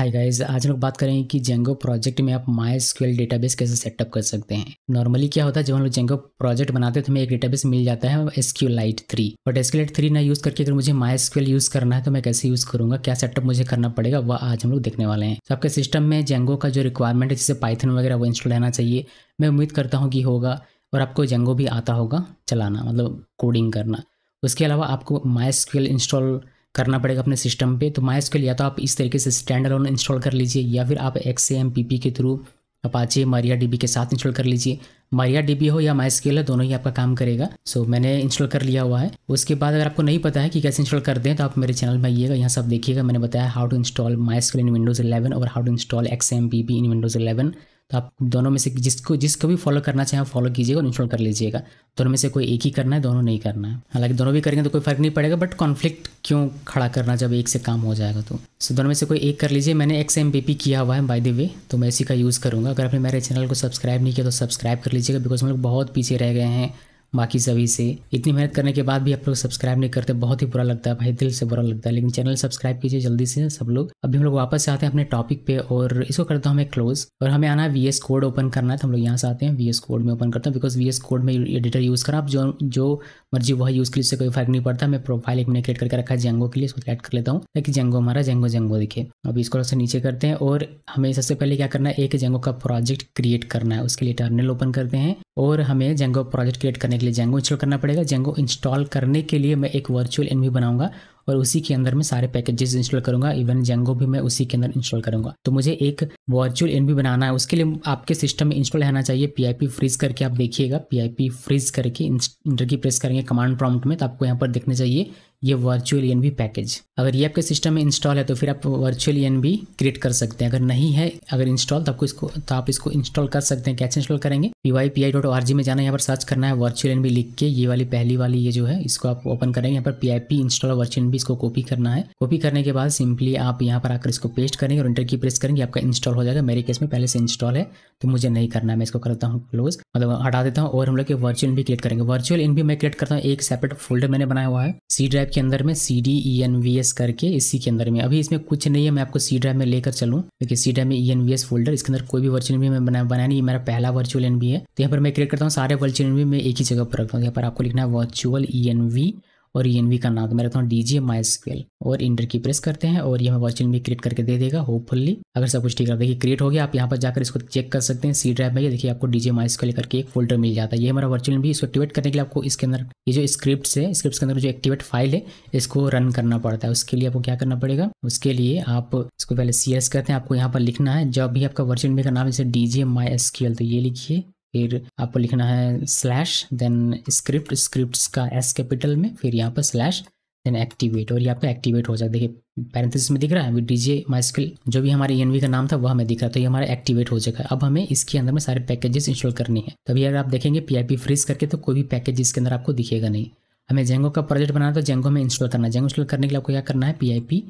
हाय guys आज हम लोग बात करेंगे कि जेंगो प्रोजेक्ट में आप माई स्क्यूएल डेटाबेस कैसे सेटअप कर सकते हैं नॉर्मली क्या होता है जब हम लोग जेंगो प्रोजेक्ट बनाते हैं तो हमें एक डेटाबेस मिल जाता है lite three but SQLite three ना यूज़ करके अगर मुझे माई स्क्यूएल यूज़ करना है तो मैं कैसे यूज़ करूँगा क्या सेटअप मुझे करना पड़ेगा वह आज हम लोग देखने वाले हैं तो आपके सिस्टम में जेंगो का जो रिक्वायरमेंट है जैसे पाइथन वगैरह वो इंस्टॉल रहना चाहिए मैं उम्मीद करता हूँ कि होगा और आपको जेंगो भी आता होगा चलाना मतलब कोडिंग करना उसके अलावा आपको माई स्क्यूएल इंस्टॉल करना पड़ेगा अपने सिस्टम पे तो माई या तो आप इस तरीके से स्टैंड अलोन इंस्टॉल कर लीजिए या फिर आप एक्स एम पी पी के थ्रू अपाचे मारिया बी के साथ इंस्टॉल कर लीजिए मारिया डीबी हो या माई स्केल है दोनों ही आपका काम करेगा सो so, मैंने इंस्टॉल कर लिया हुआ है उसके बाद अगर आपको नहीं पता है कि कैसे इंस्टॉल कर दें तो आप मेरे चैनल में आइएगा यहाँ सब देखिएगा मैंने बताया how to install my in Windows eleven और how to install X M P P in Windows eleven तो आप दोनों में से जिसको जिसको भी फॉलो करना चाहें आप फॉलो कीजिएगा और इंस्टॉल कर लीजिएगा दोनों में से कोई एक ही करना है दोनों नहीं करना है हालांकि दोनों भी करेंगे तो कोई फर्क नहीं पड़ेगा बट कॉन्फ्लिक्ट क्यों खड़ा करना जब एक से काम हो जाएगा तो सो दोनों में से कोई एक कर लीजिए मैंने एक्स एम किया हुआ है बाय द वे तो मैं इसी का यूज़ करूँगा अगर आपने मेरे चैनल को सब्सक्राइब नहीं किया तो सब्सक्राइब कर लीजिएगा बिकॉज हम लोग बहुत पीछे रह गए हैं बाकी सभी से इतनी मेहनत करने के बाद भी आप लोग सब्सक्राइब नहीं करते बहुत ही बुरा लगता है भाई दिल से बुरा लगता है लेकिन चैनल सब्सक्राइब कीजिए जल्दी से सब लोग अभी हम लोग वापस आते हैं अपने टॉपिक पे और इसको करते हैं हमें क्लोज और हमें आना है वी कोड ओपन करना है तो हम लोग यहाँ से आते हैं वी कोड में ओपन करता हूँ बिकॉज वी कोड में एडिटर यूज़ करा आप जो जो मर्जी वह यूज़ कर इससे कोई फर्क नहीं पड़ता मैं प्रोफाइल एक मैंने क्रिएट करके रखा है जेंगो के लिए उसको क्रिएट कर लेता हूँ ताकि जेंगो हमारा जेंगो जेंगो दिखे अब इसको थोड़ा नीचे करते हैं और हमें सबसे पहले क्या करना है एक जेंगो का प्रोजेक्ट क्रिएट करना है उसके लिए टर्नल ओपन करते हैं और हमें जेंगो प्रोजेक्ट क्रिएट करने के लिए जेंगो इंस्टॉल करना पड़ेगा जेंगो इंस्टॉल करने के लिए मैं एक वर्चुअल एनवी बनाऊंगा और उसी के अंदर मैं सारे पैकेजेस इंस्टॉल करूंगा इवन जेंगो भी मैं उसी के अंदर इंस्टॉल करूंगा तो मुझे एक वर्चुअल एनवी बनाना है उसके लिए आपके सिस्टम में इंस्टॉल रहना चाहिए पी फ्रीज करके आप देखिएगा पी फ्रीज करके इंटर की प्रेस करेंगे कमांड प्रॉम्प्ट में तो आपको यहाँ पर देखना चाहिए ये वर्चुअल एन पैकेज अगर ये आपके सिस्टम में इंस्टॉल है तो फिर आप वर्चुअल एन क्रिएट कर सकते हैं अगर नहीं है अगर इंस्टॉल तो आपको इसको तो आप इसको इंस्टॉल कर सकते हैं कैसे इंस्टॉल करेंगे P Y P I dot org में जाना यहाँ पर सर्च करना है वर्चुअल एन e लिख के ये वाली पहली वाली ये जो है इसको आप ओपन करेंगे यहाँ पर P I P install virtualenv इसको कॉपी करना है कॉपी करने के बाद सिंपली आप यहाँ पर आकर इसको पेस्ट करेंगे और इंटर की प्रेस करेंगे आपका इंस्टॉल हो जाएगा मेरे केस में पहले से इंस्टॉल है तो मुझे नहीं करना है मैं इसको करता हूँ क्लोज मतलब हटा देता हूँ और हम लोग वर्चुअल एन क्रिएट करेंगे वर्चुअल एन e मैं क्रिएट करता हूँ एक सेपरेट फोल्डर मैंने बनाया हुआ है सी ड्राइव ड्राइव के अंदर में C D E N V S करके इसी के अंदर में अभी इसमें कुछ नहीं है मैं आपको सी ड्राइव में लेकर चलूँ क्योंकि सी ड्राइव में E N V S folder इसके अंदर कोई भी वर्चुअल एनवी मैं बना बनाया नहीं मेरा पहला वर्चुअल एनवी है तो यहाँ पर मैं क्रिएट करता हूँ सारे वर्चुअल एनवी मैं एक ही जगह पर रखता हूँ यहाँ पर आपको लिखना है वर्चुअल ई एन वी और ई का नाम मैं रखता हूँ डी जी माई और इंटर की प्रेस करते हैं और ये हमें वर्चुअल भी क्रिएट करके दे देगा होपफुली अगर सब कुछ ठीक है देखिए क्रिएट हो गया आप यहाँ पर जाकर इसको चेक कर सकते हैं सी ड्राइव में ये देखिए आपको डी जी माई करके एक फोल्डर मिल जाता है ये हमारा वर्चुअल भी इसको एक्टिवेट करने के लिए आपको इसके अंदर ये जो स्क्रिप्ट है स्क्रिप्ट के अंदर जो एक्टिवेट फाइल है इसको रन करना पड़ता है उसके लिए आपको क्या करना पड़ेगा उसके लिए आप इसको पहले सी करते हैं आपको यहाँ पर लिखना है जब भी आपका वर्चुअल भी का नाम जैसे डी जी माई तो ये लिखिए फिर आपको लिखना है स्लैश देन स्क्रिप्ट स्क्रिप्ट का एस कैपिटल में फिर यहाँ पर स्लैश देन एक्टिवेट और यहाँ पर एक्टिवेट हो जाएगा देखिए पैरेंथिस में दिख रहा है अभी डीजे माइस्किल जो भी हमारे ई का नाम था वह हमें दिख रहा है तो ये हमारा एक्टिवेट हो जाएगा अब हमें इसके अंदर में सारे पैकेजेस इंस्टॉल करनी है तभी अगर आप देखेंगे पी फ्रीज करके तो कोई भी पैकेज इसके अंदर आपको दिखेगा नहीं हमें जेंगो का प्रोजेक्ट बनाना तो जेंगो में इंस्टॉल करना है जेंगो इंस्टॉल करने के लिए आपको क्या करना है पी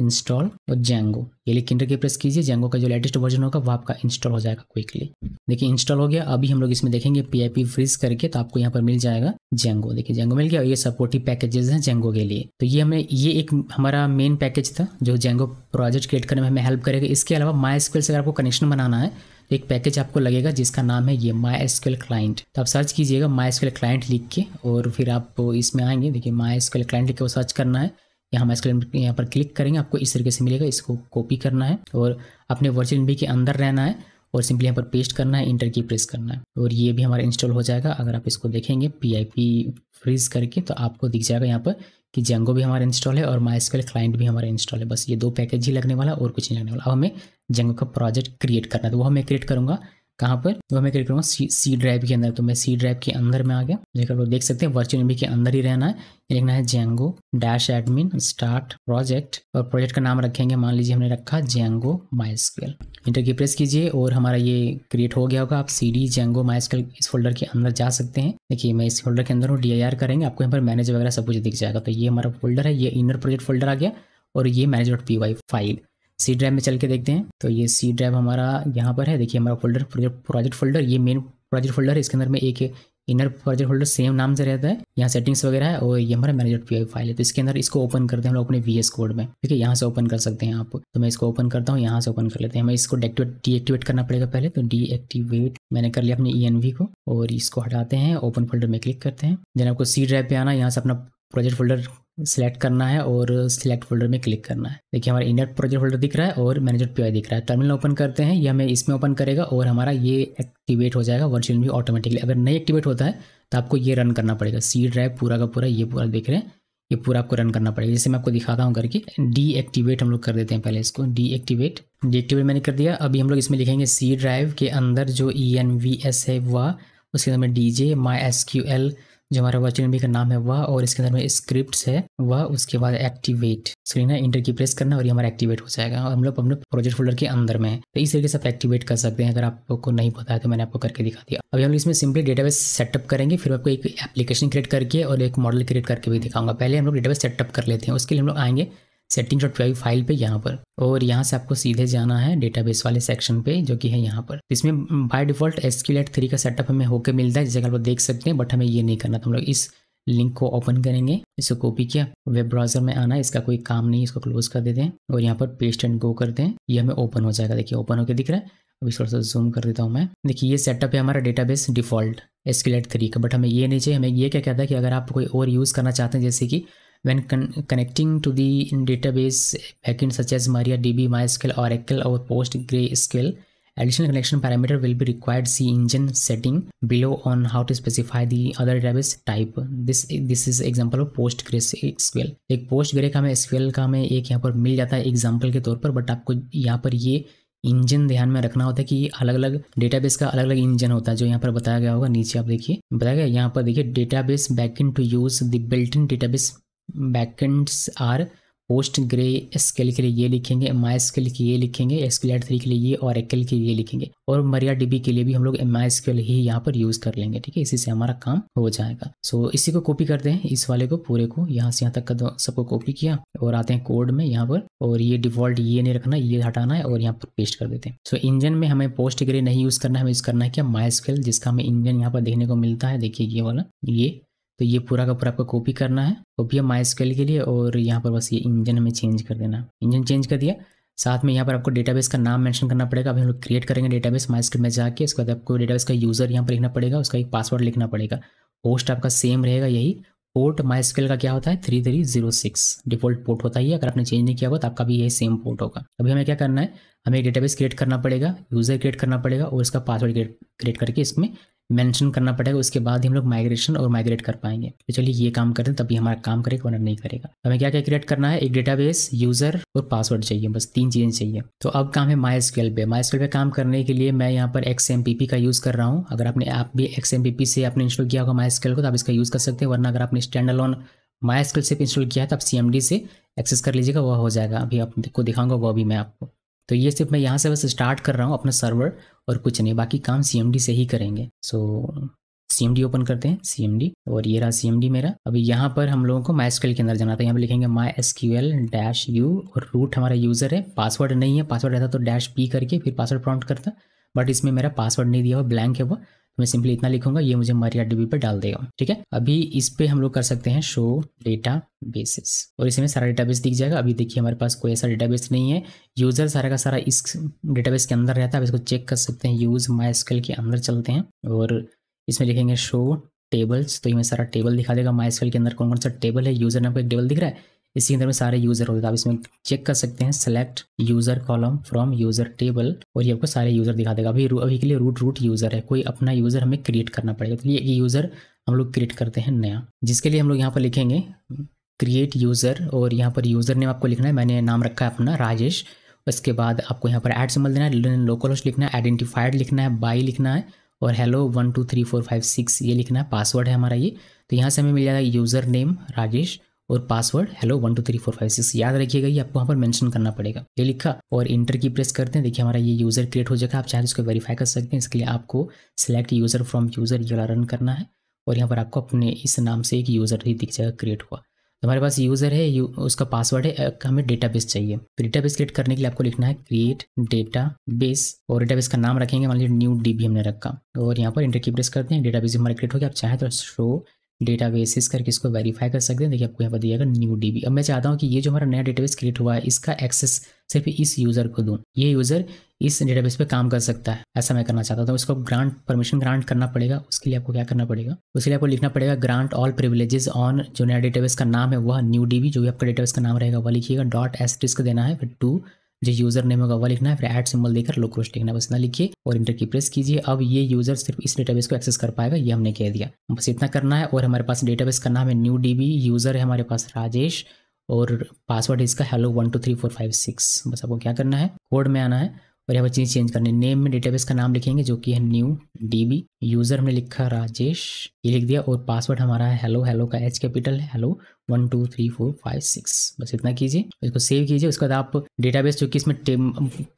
इंस्टॉल और जेंगो ये लिख इंटर के प्रेस कीजिए जेंगो का जो लेटेस्ट वर्जन होगा वो आपका इंस्टॉल हो जाएगा क्विकली देखिए इंस्टॉल हो गया अभी हम लोग इसमें देखेंगे पीआईपी फ्रीज करके तो आपको यहाँ पर मिल जाएगा जेंगो देखिए जेंगो मिल गया और ये सपोर्टिव पैकेजेस हैं जेंगो के लिए तो ये हमें ये एक हमारा मेन पैकेज था जो जेंगो प्रोजेक्ट क्रिएट करने में हमें हेल्प करेगा इसके अलावा माई स्क्वेल से अगर आपको कनेक्शन बनाना है तो एक पैकेज आपको लगेगा जिसका नाम है ये माई एसक्यूएल क्लाइंट तो आप सर्च कीजिएगा माई एसक्यूएल क्लाइंट लिख के और फिर आप इसमें आएंगे देखिए माई एसक्यूएल क्लाइंट लिख के वो सर्च करना है यहाँ हम स्क्रीन यहाँ पर क्लिक करेंगे आपको इस तरीके से मिलेगा इसको कॉपी करना है और अपने वर्चुअल भी के अंदर रहना है और सिंपली यहाँ पर पेस्ट करना है इंटर की प्रेस करना है और ये भी हमारा इंस्टॉल हो जाएगा अगर आप इसको देखेंगे पी आई पी फ्रीज करके तो आपको दिख जाएगा यहाँ पर कि जेंगो भी हमारा इंस्टॉल है और माई क्लाइंट भी हमारा इंस्टॉल है बस ये दो पैकेज ही लगने वाला और कुछ नहीं लगने वाला अब हमें जेंगो का प्रोजेक्ट क्रिएट करना है तो वो मैं क्रिएट करूँगा कहाँ पर वो मैं क्लिक करूँगा सी सी ड्राइव के अंदर तो मैं सी ड्राइव के अंदर में आ गया लेकिन लोग देख सकते हैं वर्चुअल एनवी के अंदर ही रहना है लिखना है Django dash admin start project और प्रोजेक्ट का नाम रखेंगे मान लीजिए हमने रखा जेंगो माइस्केल इंटर की प्रेस कीजिए और हमारा ये क्रिएट हो गया होगा आप सी डी जेंगो माइस्केल इस फोल्डर के अंदर जा सकते हैं देखिए मैं इस फोल्डर के अंदर हूँ डी करेंगे आपको यहाँ पर मैनेज वगैरह सब कुछ दिख जाएगा तो ये हमारा फोल्डर है ये इनर प्रोजेक्ट फोल्डर आ गया और ये manage P Y file C drive में चल के देखते हैं तो ये सी ड्राइव हमारा यहाँ पर है देखिए हमारा फोल्डर प्रोजेक्ट फोल्डर ये मेन प्रोजेक्ट फोल्डर है इसके अंदर में एक इनर प्रोजेक्ट फोल्डर सेम नाम से रहता है यहाँ सेटिंग्स वगैरह है और ये हमारा मैनेजर पी फाइल है तो इसके अंदर इसको ओपन करते हैं हम लोग अपने वी कोड में ठीक है यहाँ से ओपन कर सकते हैं आप तो मैं इसको ओपन करता हूँ यहाँ से ओपन कर लेते हैं हमें इसको डीएक्टिवेट करना पड़ेगा पहले तो डीएक्टिवेट मैंने कर लिया अपने ई e को और इसको हटाते हैं ओपन फोल्डर में क्लिक करते हैं देन आपको सी ड्राइव पे आना यहाँ से अपना प्रोजेक्ट फोल्डर सिलेक्ट करना है और सिलेक्ट फोल्डर में क्लिक करना है देखिए हमारा इनर प्रोजेक्ट फोल्डर दिख रहा है और मैनेजर पी दिख रहा है टर्मिनल ओपन करते हैं ये हमें इसमें ओपन करेगा और हमारा ये एक्टिवेट हो जाएगा वर्चुअल भी ऑटोमेटिकली अगर नहीं एक्टिवेट होता है तो आपको ये रन करना पड़ेगा सी ड्राइव पूरा का पूरा ये पूरा देख रहे हैं ये पूरा आपको रन करना पड़ेगा जैसे मैं आपको दिखाता हूँ करके डीएक्टिवेट हम लोग कर देते हैं पहले इसको डीएक्टिवेट डीएक्टिवेट मैंने कर दिया अभी हम लोग इसमें लिखेंगे सी ड्राइव के अंदर जो ई e है वह उसके अंदर में D J my S Q L जो हमारा वर्चुअल मेमोरी का नाम है वह और इसके अंदर में स्क्रिप्ट है वह उसके बाद एक्टिवेट स्क्रीन ना इंटर की प्रेस करना और ये हमारा एक्टिवेट हो जाएगा और हम लोग अपने प्रोजेक्ट फोल्डर के अंदर में तो इस तरीके से आप एक्टिवेट कर सकते हैं अगर आपको नहीं पता है तो मैंने आपको करके दिखा दिया अभी हम लोग इसमें सिंपली डेटाबेस सेटअप करेंगे फिर आपको एक एप्लीकेशन क्रिएट करके और एक मॉडल क्रिएट करके भी दिखाऊंगा पहले हम लोग डेटाबेस सेटअप कर लेते हैं उसके लिए हम लोग आएंगे सेटिंग डॉट पी फाइल पे यहाँ पर और यहाँ से आपको सीधे जाना है डेटाबेस वाले सेक्शन पे जो कि है यहाँ पर इसमें बाय डिफॉल्ट एसक्यूलेट थ्री का सेटअप हमें होकर मिलता है जैसे आप देख सकते हैं बट हमें ये नहीं करना तो हम लोग इस लिंक को ओपन करेंगे इसे कॉपी किया वेब ब्राउजर में आना इसका कोई काम नहीं इसको क्लोज कर देते हैं और यहाँ पर पेस्ट एंड गो करते हैं ये हमें ओपन हो जाएगा देखिए ओपन होकर दिख रहा है अभी थोड़ा सा जूम कर देता हूँ मैं देखिए ये सेटअप है हमारा डेटाबेस डिफॉल्ट एसक्यूलेट थ्री का बट हमें ये नहीं चाहिए हमें ये क्या कहता है कि अगर आप कोई और यूज़ करना चाहते हैं जैसे कि when con connecting to the database backend such as MariaDB, MySQL, Oracle or PostgreSQL, additional connection parameter will be required. See engine setting below on how to specify the other database type. This this is example of PostgreSQL. एक PostgreSQL का हमें SQL का हमें एक यहाँ पर मिल जाता है example के तौर पर but आपको यहाँ पर ये इंजन ध्यान में रखना होता है कि अलग अलग डेटाबेस का अलग अलग इंजन होता है जो यहाँ पर बताया गया होगा नीचे आप देखिए बताया गया यहाँ पर देखिए database backend to use the built in database backends are Postgre SQL के लिए ये लिखेंगे माई स्केल के ये लिखेंगे एसकेल थ्री के लिए ये और एक्ल के लिए लिखेंगे और मरिया डीबी के लिए भी हम लोग एम आई स्केल ही यहाँ पर यूज़ कर लेंगे ठीक है इसी से हमारा काम हो जाएगा सो so, इसी को कॉपी करते हैं इस वाले को पूरे को यहाँ से यहाँ तक का सबको कॉपी किया और आते हैं कोड में यहाँ पर और ये डिफॉल्ट ये नहीं रखना ये हटाना है और यहाँ पर पेस्ट कर देते हैं सो so, इंजन में हमें पोस्ट ग्रे नहीं यूज़ करना है हमें यूज़ करना है क्या माई स्केल जिसका हमें इंजन यहाँ पर देखने को मिलता है देखिए ये वाला ये तो ये पूरा का पूरा आपको कॉपी करना है कॉपी है माई के लिए और यहाँ पर बस ये इंजन हमें चेंज कर देना इंजन चेंज कर दिया साथ में यहाँ पर आपको डेटाबेस का नाम मेंशन करना पड़ेगा अभी हम लोग क्रिएट करेंगे डेटाबेस माई स्क्रिप्ट में जाके उसके बाद आपको डेटाबेस का यूज़र यहाँ पर लिखना पड़ेगा उसका एक पासवर्ड लिखना पड़ेगा पोस्ट आपका सेम रहेगा यही पोर्ट माई का क्या होता है three three zero six default port होता ही अगर आपने चेंज नहीं किया होगा तो आपका भी यही सेम पोर्ट होगा अभी हमें क्या करना है हमें एक डेटाबेस क्रिएट करना पड़ेगा यूज़र क्रिएट करना पड़ेगा और इसका पासवर्ड क्रिएट करके इसमें मेंशन करना पड़ेगा उसके बाद हम लोग माइग्रेशन और माइग्रेट कर पाएंगे तो चलिए ये काम करते हैं तभी हमारा काम करेगा वरना नहीं करेगा हमें क्या क्या क्रिएट करना है एक डेटाबेस यूजर और पासवर्ड चाहिए बस तीन चीज़ें चाहिए तो अब काम है माई स्केल पे माई स्केल पे काम करने के लिए मैं यहाँ पर एक्स का यूज़ कर रहा हूँ अगर आपने आप भी एक्स से आपने इंस्टॉल किया होगा माई स्केल को तो आप इसका यूज़ कर सकते हैं वरना अगर आपने स्टैंड अलोन माई स्केल से इंस्टॉल किया है तो आप सी से एक्सेस कर लीजिएगा वह हो जाएगा अभी आपको दिखाऊंगा वह भी मैं आपको तो ये सिर्फ मैं यहाँ से बस स्टार्ट कर रहा हूँ अपना सर्वर और कुछ नहीं बाकी काम सी से ही करेंगे so C M D open करते हैं सी डी और ये रहा सी डी मेरा अभी यहाँ पर हम लोगों को माई एस के अंदर जाना था यहाँ पे लिखेंगे my S Q L dash U और रूट हमारा यूज़र है पासवर्ड नहीं है पासवर्ड रहता तो डैश पी करके फिर पासवर्ड प्रॉन्ट करता बट इसमें मेरा पासवर्ड नहीं दिया हुआ ब्लैंक है वो तो मैं सिंपली इतना लिखूंगा ये मुझे मरिया डीबी पे डाल देगा ठीक है अभी इस पे हम लोग कर सकते हैं शो डेटा बेसिस और इसमें सारा डेटाबेस दिख जाएगा अभी देखिए हमारे पास कोई ऐसा डेटाबेस नहीं है यूजर सारा का सारा इस डेटाबेस के अंदर रहता है अब इसको चेक कर सकते हैं यूज माई के अंदर चलते हैं और इसमें लिखेंगे शो टेबल्स तो ये सारा टेबल दिखा देगा माई के अंदर कौन कौन सा टेबल है यूजर नाम का एक टेबल दिख रहा है इसी अंदर में सारे यूज़र होते हैं तो आप इसमें चेक कर सकते हैं select user column from user table और ये आपको सारे यूज़र दिखा देगा अभी अभी के लिए रूट रूट यूज़र है कोई अपना यूज़र हमें क्रिएट करना पड़ेगा तो ये यूज़र हम लोग क्रिएट करते हैं नया जिसके लिए हम लोग यहाँ पर लिखेंगे क्रिएट यूज़र और यहाँ पर यूज़र नेम आपको लिखना है मैंने नाम रखा है अपना राजेश उसके बाद आपको यहाँ पर एड सिंबल देना है लोकल होस्ट लिखना है आइडेंटिफाइड लिखना है बाई लिखना है और hello one two three four five six ये लिखना है पासवर्ड है हमारा ये तो यहाँ से हमें मिल जाएगा यूज़र नेम राजेश और password hello one two three four five six याद रखिएगा ये आपको वहाँ पर मेंशन करना पड़ेगा ये लिखा और इंटर की प्रेस करते हैं देखिए हमारा ये यूज़र क्रिएट हो जाएगा आप चाहे उसको तो वेरीफाई कर सकते हैं इसके लिए आपको सिलेक्ट यूज़र फ्रॉम यूज़र ये रन करना है और यहाँ पर आपको अपने इस नाम से एक यूज़र ही दिख जाएगा क्रिएट हुआ तो हमारे पास यूज़र है यू, उसका पासवर्ड है हमें बेस चाहिए तो बेस क्रिएट करने के लिए आपको लिखना है क्रिएट डेटा बेस और डेटाबेस का नाम रखेंगे मान लीजिए न्यू डीबी हमने रखा और यहाँ पर इंटर की प्रेस करते हैं बेस हमारा क्रिएट हो गया आप चाहें तो शो डेटा बेसिस करके इसको वेरीफाई कर सकते हैं देखिए आपको यहाँ पर दिया न्यू डीबी अब मैं चाहता हूँ कि ये जो हमारा नया डेटाबेस क्रिएट हुआ है इसका एक्सेस सिर्फ इस यूज़र को दूँ ये यूज़र इस डेटाबेस पे काम कर सकता है ऐसा मैं करना चाहता था इसको ग्रांट परमिशन ग्रांट करना पड़ेगा उसके लिए आपको क्या करना पड़ेगा उसके लिए आपको लिखना पड़ेगा ग्रांट ऑल प्रिविलेजेस ऑन जो नया डेटाबेस का नाम है वह न्यू डीबी जो भी आपका डेटाबेस का नाम रहेगा वह लिखिएगा डॉट एस डिस्क देना है फिर टू जो यूजर नेम होगा वह लिखना है फिर एड सिंबल देकर लो क्रोश लिखना बस ना लिखिए और इंटर की प्रेस कीजिए अब ये यूजर सिर्फ इस डेटाबेस को एक्सेस कर पाएगा ये हमने कह दिया बस इतना करना है और हमारे पास डेटाबेस का नाम है न्यू डी यूजर है हमारे पास राजेश और पासवर्ड इसका hello one two three four five six बस आपको क्या करना है कोड में आना है और यहाँ पर चीज़ चेंज करनी है नेम में डेटाबेस का नाम लिखेंगे जो कि है न्यू डीबी यूज़र हमने लिखा राजेश ये लिख दिया और पासवर्ड हमारा है हेलो हेलो का एच कैपिटल है hello one two three four five six बस इतना कीजिए इसको सेव कीजिए उसके बाद आप डेटाबेस जो कि इसमें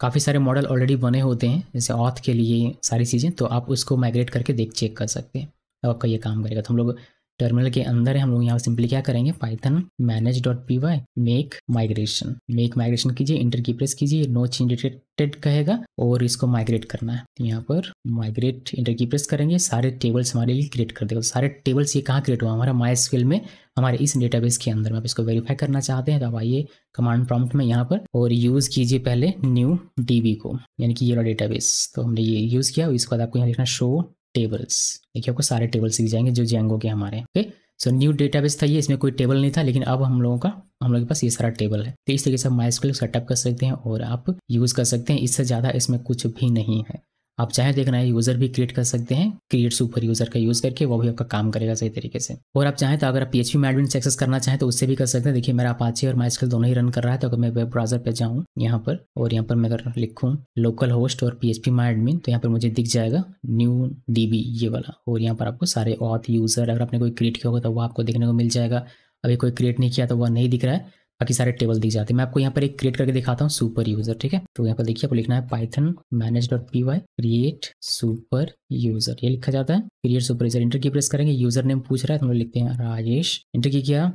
काफ़ी सारे मॉडल ऑलरेडी बने होते हैं जैसे ऑथ के लिए सारी चीज़ें तो आप उसको माइग्रेट करके देख चेक कर सकते हैं आपका ये काम करेगा तो हम लोग टर्मिनल के अंदर है हम लोग यहाँ पर सिंपली क्या करेंगे Python manage dot P Y make migration make migration कीजिए इंटर की प्रेस कीजिए नो चेंज डिटेक्टेड कहेगा और इसको माइग्रेट करना है तो यहाँ पर माइग्रेट इंटर की प्रेस करेंगे सारे टेबल्स हमारे लिए क्रिएट कर देगा सारे टेबल्स ये कहाँ क्रिएट हुआ हमारा माई स्किल में हमारे इस डेटाबेस के अंदर में आप इसको वेरीफाई करना चाहते हैं तो आप आइए कमांड प्रॉम्प्ट में यहाँ पर और यूज़ कीजिए पहले न्यू डीबी को यानी कि ये वाला डेटाबेस तो हमने ये यूज़ किया इसके बाद आपको यहाँ लिखना शो टेबल्स देखिए आपको सारे टेबल्स सीख जाएंगे जो जेंगो के हमारे ओके सो न्यू डेटाबेस था ये इसमें कोई टेबल नहीं था लेकिन अब हम लोगों का हम लोग के पास ये सारा टेबल है तो इस तरीके से आप माइस्क्रिप्ट सेटअप कर सकते हैं और आप यूज़ कर सकते हैं इससे ज़्यादा इसमें कुछ भी नहीं है आप चाहे तो एक नया यूज़र भी क्रिएट कर सकते हैं क्रिएट सुपर यूज़र का यूज़ करके वो भी आपका काम करेगा सही तरीके से और आप चाहें तो अगर आप पी एच मैडमिन से एक्सेस करना चाहें तो उससे भी कर सकते हैं देखिए मेरा अपाचे और माइस्किल दोनों ही रन कर रहा है तो अगर मैं वेब ब्राउजर पर जाऊँ यहाँ पर और यहाँ पर मैं अगर लिखूँ लोकल होस्ट और पी एच एडमिन तो यहाँ पर मुझे दिख जाएगा न्यू डी ये वाला और यहाँ पर आपको सारे ऑथ यूज़र अगर आपने कोई क्रिएट किया होगा तो वो आपको देखने को मिल जाएगा अभी कोई क्रिएट नहीं किया तो वह नहीं दिख रहा है बाकी सारे टेबल दिख जाते हैं मैं आपको यहाँ पर एक क्रिएट करके दिखाता हूँ सुपर यूजर ठीक है तो यहाँ पर देखिए आपको लिखना है Python manage dot P Y create super user ये लिखा जाता है क्रिएट सुपर यूजर इंटर की प्रेस करेंगे यूजर नेम पूछ रहा है तो हम लोग लिखते हैं राजेश इंटर की किया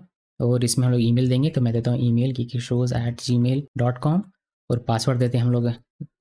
और इसमें हम लोग ईमेल देंगे तो मैं देता हूँ ईमेल की शोज at G mail dot com और पासवर्ड देते हैं हम लोग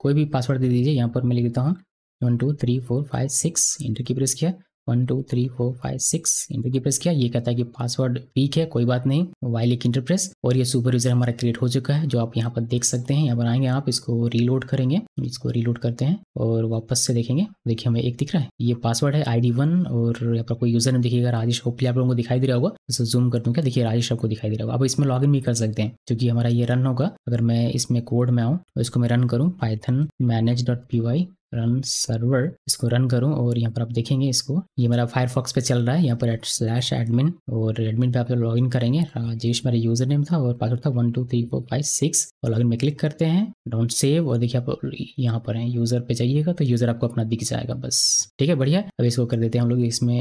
कोई भी पासवर्ड दे दीजिए यहाँ पर मैं लिख देता हूँ one two three four five six enter की प्रेस किया one two three four five six enter की प्रेस किया ये कहता है कि पासवर्ड वीक है कोई बात नहीं वाई लिख इंटर प्रेस और ये सुपर यूजर हमारा क्रिएट हो चुका है जो आप यहाँ पर देख सकते हैं यहाँ पर आएंगे आप इसको रीलोड करेंगे इसको रीलोड करते हैं और वापस से देखेंगे देखिए हमें एक दिख रहा है ये पासवर्ड है आई वन और यहाँ पर कोई यूजर नहीं दिखेगा राजेश होपली आप लोगों को दिखाई दे रहा होगा इसे तो जूम कर दूंगा देखिए राजेश आपको दिखाई दे रहा होगा आप इसमें लॉग भी कर सकते हैं क्योंकि हमारा ये रन होगा अगर मैं इसमें कोड में आऊँ तो इसको मैं रन करूँ Python manage dot P Y run server इसको रन करूँ और यहाँ पर आप देखेंगे इसको ये मेरा फायरफॉक्स पे चल रहा है यहाँ पर एट स्लैश एडमिन और एडमिन पे आप लोग लॉग इन करेंगे राजेश मेरा यूजर नेम था और पासवर्ड था one two three four five six और लॉगिन में क्लिक करते हैं डोंट सेव और देखिए आप यहाँ पर हैं यूजर पे जाइएगा तो यूजर आपको अपना दिख जाएगा बस ठीक है बढ़िया अब इसको कर देते हैं हम लोग इसमें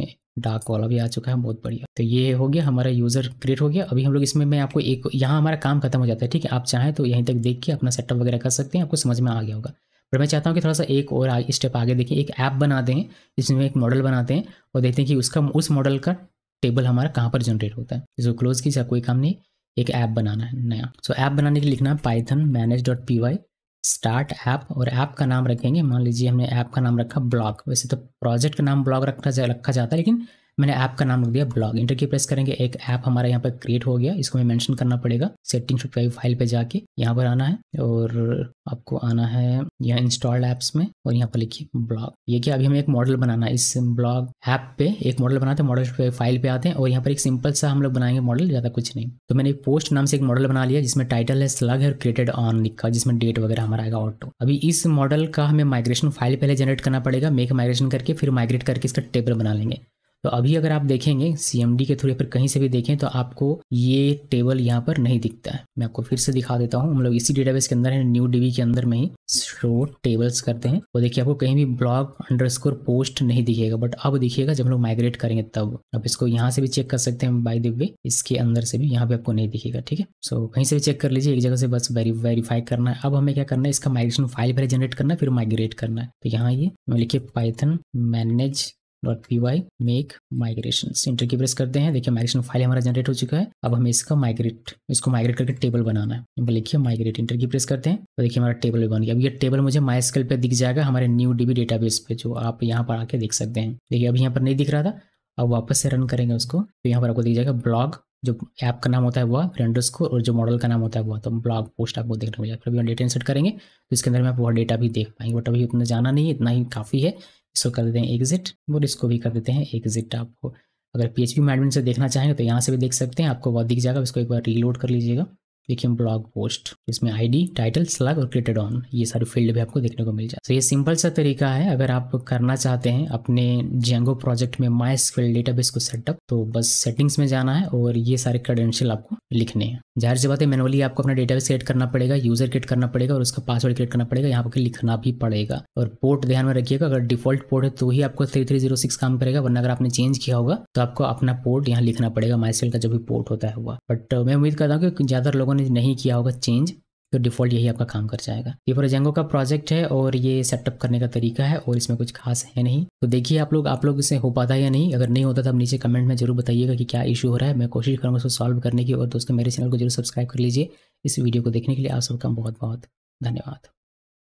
डार्क वाला भी आ चुका है बहुत बढ़िया तो ये हो गया हमारा यूजर क्रिएट हो गया अभी हम लोग इसमें मैं आपको एक यहाँ हमारा काम खत्म हो जाता है ठीक है आप चाहें तो यहीं तक देख के अपना सेटअप वगैरह कर सकते हैं आपको समझ में आ गया होगा पर मैं चाहता हूँ कि थोड़ा सा एक और आगे स्टेप आगे देखिए एक ऐप बनाते हैं जिसमें एक मॉडल बनाते हैं और देखते हैं कि उसका उस मॉडल का टेबल हमारा कहाँ पर जनरेट होता है जो क्लोज की कोई काम नहीं एक ऐप बनाना है नया सो so, ऐप बनाने के लिए लिखना है Python manage dot P Y start app और ऐप का नाम रखेंगे मान लीजिए हमने ऐप का नाम रखा ब्लॉग वैसे तो प्रोजेक्ट का नाम ब्लॉग रखा जा रखा जाता है लेकिन मैंने ऐप का नाम रख दिया ब्लॉग इंटर की प्रेस करेंगे एक ऐप हमारा यहाँ पर क्रिएट हो गया इसको हमें मेंशन करना पड़ेगा सेटिंग फाइल पे जाके यहाँ पर आना है और आपको आना है यहाँ इंस्टॉल्ड ऐप्स में और यहाँ पर लिखिए ब्लॉग ये कि अभी हमें एक मॉडल बनाना है इस ब्लॉग ऐप पे एक मॉडल बनाते हैं मॉडल फाइल पे आते हैं और यहाँ पर एक सिंपल सा हम लोग बनाएंगे मॉडल ज़्यादा कुछ नहीं तो मैंने पोस्ट नाम से एक मॉडल बना लिया जिसमें टाइटल है स्लग है और क्रिएटेड ऑन लिखा जिसमें डेट वगैरह हमारा आएगा ऑटो अभी इस मॉडल का हमें माइग्रेशन फाइल पहले जनरेट करना पड़ेगा मेक माइग्रेशन करके फिर माइग्रेट करके इसका टेबल बना लेंगे तो अभी अगर आप देखेंगे सी के थ्रू या फिर कहीं से भी देखें तो आपको ये टेबल यहाँ पर नहीं दिखता है मैं आपको फिर से दिखा देता हूँ हम लोग इसी डेटाबेस के अंदर है न्यू डीबी के अंदर में ही शो टेबल्स करते हैं वो देखिए आपको कहीं भी ब्लॉग अंडरस्कोर पोस्ट नहीं दिखेगा बट अब दिखेगा जब हम लोग माइग्रेट करेंगे तब आप इसको यहाँ से भी चेक कर सकते हैं बाई द वे इसके अंदर से भी यहाँ पे आपको नहीं दिखेगा ठीक है सो कहीं से भी चेक कर लीजिए एक जगह से बस वेरीफाई करना है अब हमें क्या करना है इसका माइग्रेशन फाइल पहले जनरेट करना है फिर माइग्रेट करना है तो यहाँ ये लिखिए Python manage dot P Y make migration enter की प्रेस करते हैं देखिए माइग्रेशन फाइल हमारा जनरेट हो चुका है अब हमें इसका माइग्रेट इसको माइग्रेट करके टेबल बनाना है यहाँ पर लिखिए माइग्रेट इंटर की प्रेस करते हैं तो देखिए हमारा टेबल भी बन गया अब ये टेबल मुझे माई स्केल पर दिख जाएगा हमारे न्यू डीबी डेटाबेस पे जो आप यहाँ पर आके देख सकते हैं देखिए अभी यहाँ पर नहीं दिख रहा था अब वापस से रन करेंगे उसको तो यहाँ पर आपको दिख जाएगा ब्लॉग जो ऐप का नाम होता है वह फिर को और जो मॉडल का नाम होता है वह तो ब्लॉग पोस्ट आपको देखने को मिलेगा फिर अभी हम डेटा इंसर्ट करेंगे तो इसके अंदर में आप वह डेटा भी देख पाएंगे बट अभी उतना जाना नहीं है इतना ही काफ़ी है इसको कर देते हैं एग्जिट और इसको भी कर देते हैं एग्जिट आपको अगर पी एच पी से देखना चाहेंगे तो यहाँ से भी देख सकते हैं आपको वह दिख जाएगा इसको एक बार रीलोड कर लीजिएगा देखिए हम ब्लॉग पोस्ट इसमें आईडी टाइटल स्लग और क्रिएटेड ऑन ये सारे फील्ड भी आपको देखने को मिल जाए तो ये सिंपल सा तरीका है अगर आप करना चाहते हैं अपने जेंगो प्रोजेक्ट में माई डेटा डेटाबेस को सेटअप तो बस सेटिंग्स में जाना है और ये सारे क्रेडेंशियल आपको लिखने हैं जाहिर सी बात है मैनुअली आपको अपना डेटाबेस क्रिएट करना पड़ेगा यूजर क्रिएट करना पड़ेगा और उसका पासवर्ड क्रिएट करना पड़ेगा यहाँ पर लिखना भी पड़ेगा और पोर्ट ध्यान में रखिएगा अगर डिफॉल्ट पोर्ट है तो ही आपको थ्री थ्री जीरो सिक्स काम करेगा वरना अगर आपने चेंज किया होगा तो आपको अपना पोर्ट यहाँ लिखना पड़ेगा माई का जो भी पोर्ट होता है हुआ बट मैं उम्मीद करता हूँ कि ज्यादा लोगों लोगों ने नहीं किया होगा चेंज तो डिफ़ॉल्ट यही आपका काम कर जाएगा ये पूरा जेंगो का प्रोजेक्ट है और ये सेटअप करने का तरीका है और इसमें कुछ खास है नहीं तो देखिए आप लोग आप लोग इसे हो पाता है या नहीं अगर नहीं होता तो आप नीचे कमेंट में जरूर बताइएगा कि क्या इशू हो रहा है मैं कोशिश करूँगा उसको सॉल्व करने की और दोस्तों मेरे चैनल को जरूर सब्सक्राइब कर लीजिए इस वीडियो को देखने के लिए आप सबका बहुत बहुत धन्यवाद